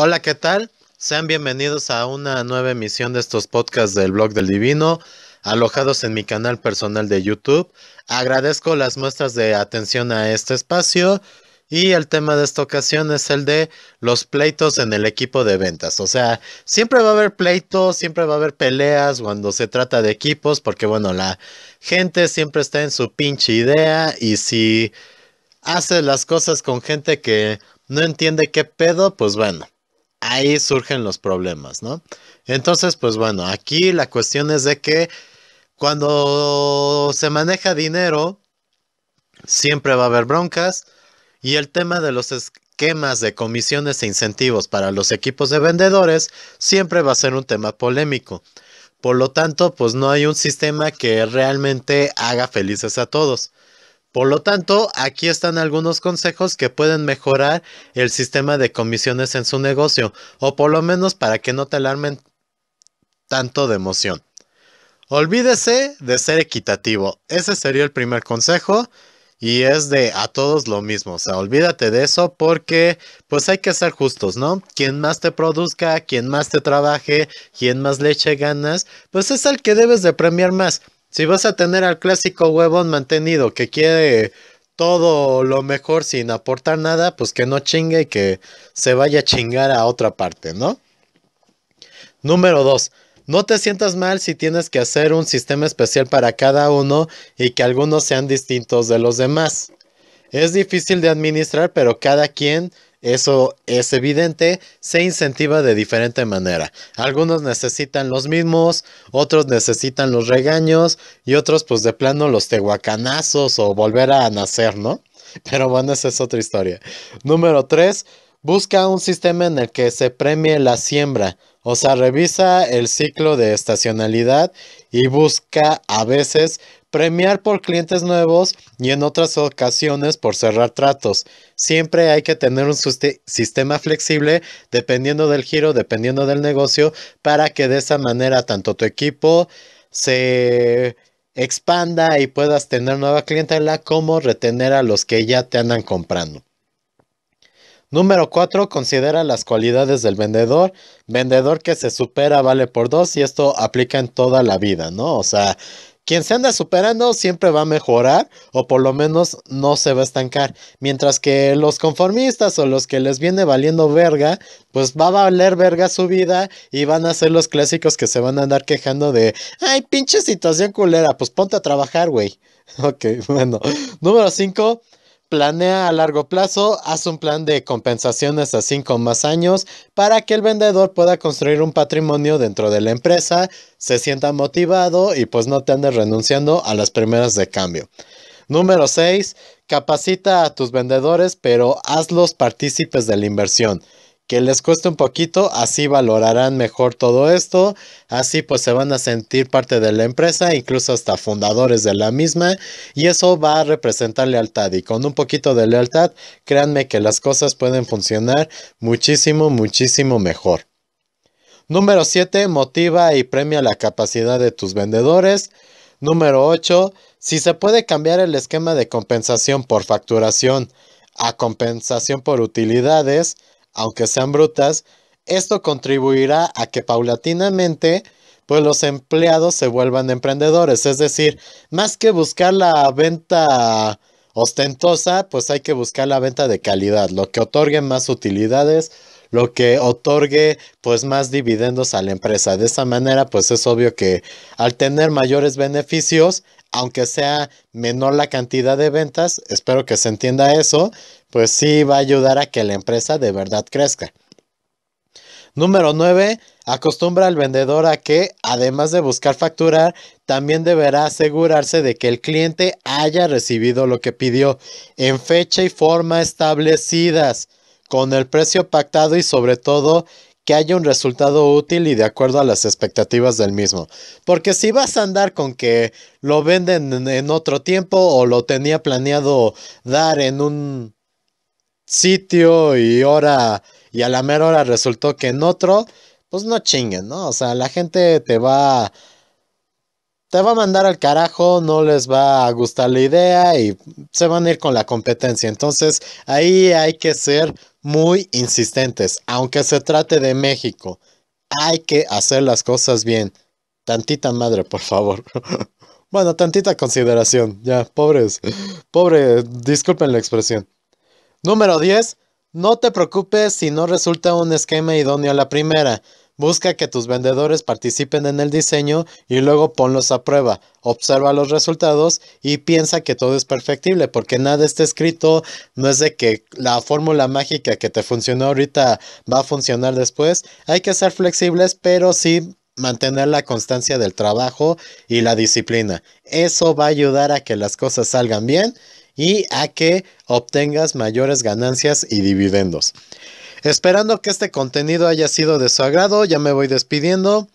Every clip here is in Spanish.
Hola, ¿qué tal? Sean bienvenidos a una nueva emisión de estos podcasts del blog del divino, alojados en mi canal personal de YouTube. Agradezco las muestras de atención a este espacio y el tema de esta ocasión es el de los pleitos en el equipo de ventas. O sea, siempre va a haber pleitos, siempre va a haber peleas cuando se trata de equipos, porque bueno, la gente siempre está en su pinche idea y si hace las cosas con gente que no entiende qué pedo, pues bueno ahí surgen los problemas, ¿no? Entonces, pues bueno, aquí la cuestión es de que cuando se maneja dinero, siempre va a haber broncas y el tema de los esquemas de comisiones e incentivos para los equipos de vendedores siempre va a ser un tema polémico. Por lo tanto, pues no hay un sistema que realmente haga felices a todos. Por lo tanto, aquí están algunos consejos que pueden mejorar el sistema de comisiones en su negocio, o por lo menos para que no te alarmen tanto de emoción. Olvídese de ser equitativo. Ese sería el primer consejo y es de a todos lo mismo. O sea, olvídate de eso porque pues hay que ser justos, ¿no? Quien más te produzca, quien más te trabaje, quien más leche ganas, pues es al que debes de premiar más. Si vas a tener al clásico huevón mantenido que quiere todo lo mejor sin aportar nada, pues que no chingue y que se vaya a chingar a otra parte, ¿no? Número 2. No te sientas mal si tienes que hacer un sistema especial para cada uno y que algunos sean distintos de los demás. Es difícil de administrar, pero cada quien eso es evidente, se incentiva de diferente manera. Algunos necesitan los mismos, otros necesitan los regaños y otros pues de plano los tehuacanazos o volver a nacer, ¿no? Pero bueno, esa es otra historia. Número 3, busca un sistema en el que se premie la siembra. O sea, revisa el ciclo de estacionalidad y busca a veces premiar por clientes nuevos y en otras ocasiones por cerrar tratos. Siempre hay que tener un sistema flexible dependiendo del giro, dependiendo del negocio, para que de esa manera tanto tu equipo se expanda y puedas tener nueva clientela como retener a los que ya te andan comprando. Número 4. Considera las cualidades del vendedor. Vendedor que se supera vale por dos y esto aplica en toda la vida, ¿no? O sea, quien se anda superando siempre va a mejorar o por lo menos no se va a estancar. Mientras que los conformistas o los que les viene valiendo verga, pues va a valer verga su vida y van a ser los clásicos que se van a andar quejando de, ay, pinche situación culera, pues ponte a trabajar, güey. Ok, bueno. Número 5, planea a largo plazo, haz un plan de compensaciones a 5 más años para que el vendedor pueda construir un patrimonio dentro de la empresa, se sienta motivado y pues no te andes renunciando a las primeras de cambio. Número 6. Capacita a tus vendedores, pero hazlos partícipes de la inversión que les cueste un poquito, así valorarán mejor todo esto, así pues se van a sentir parte de la empresa, incluso hasta fundadores de la misma, y eso va a representar lealtad. Y con un poquito de lealtad, créanme que las cosas pueden funcionar muchísimo, muchísimo mejor. Número 7. Motiva y premia la capacidad de tus vendedores. Número 8. Si se puede cambiar el esquema de compensación por facturación a compensación por utilidades, aunque sean brutas, esto contribuirá a que paulatinamente pues los empleados se vuelvan emprendedores, es decir, más que buscar la venta ostentosa, pues hay que buscar la venta de calidad, lo que otorgue más utilidades, lo que otorgue pues más dividendos a la empresa. De esa manera pues es obvio que al tener mayores beneficios, aunque sea menor la cantidad de ventas, espero que se entienda eso, pues sí va a ayudar a que la empresa de verdad crezca. Número 9. Acostumbra al vendedor a que, además de buscar facturar, también deberá asegurarse de que el cliente haya recibido lo que pidió en fecha y forma establecidas con el precio pactado y sobre todo que haya un resultado útil y de acuerdo a las expectativas del mismo. Porque si vas a andar con que lo venden en otro tiempo o lo tenía planeado dar en un sitio y ahora y a la mera hora resultó que en otro, pues no chinguen, ¿no? O sea, la gente te va te va a mandar al carajo, no les va a gustar la idea y se van a ir con la competencia. Entonces, ahí hay que ser muy insistentes, aunque se trate de México. Hay que hacer las cosas bien. Tantita madre, por favor. bueno, tantita consideración. Ya, pobres. Pobre, disculpen la expresión. Número 10. No te preocupes si no resulta un esquema idóneo a la primera. Busca que tus vendedores participen en el diseño y luego ponlos a prueba. Observa los resultados y piensa que todo es perfectible porque nada está escrito. No es de que la fórmula mágica que te funcionó ahorita va a funcionar después. Hay que ser flexibles, pero sí mantener la constancia del trabajo y la disciplina. Eso va a ayudar a que las cosas salgan bien y a que obtengas mayores ganancias y dividendos. Esperando que este contenido haya sido de su agrado, ya me voy despidiendo.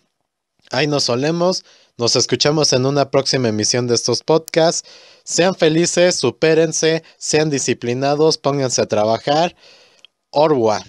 Ahí nos solemos. Nos escuchamos en una próxima emisión de estos podcasts. Sean felices, supérense, sean disciplinados, pónganse a trabajar. Orwa.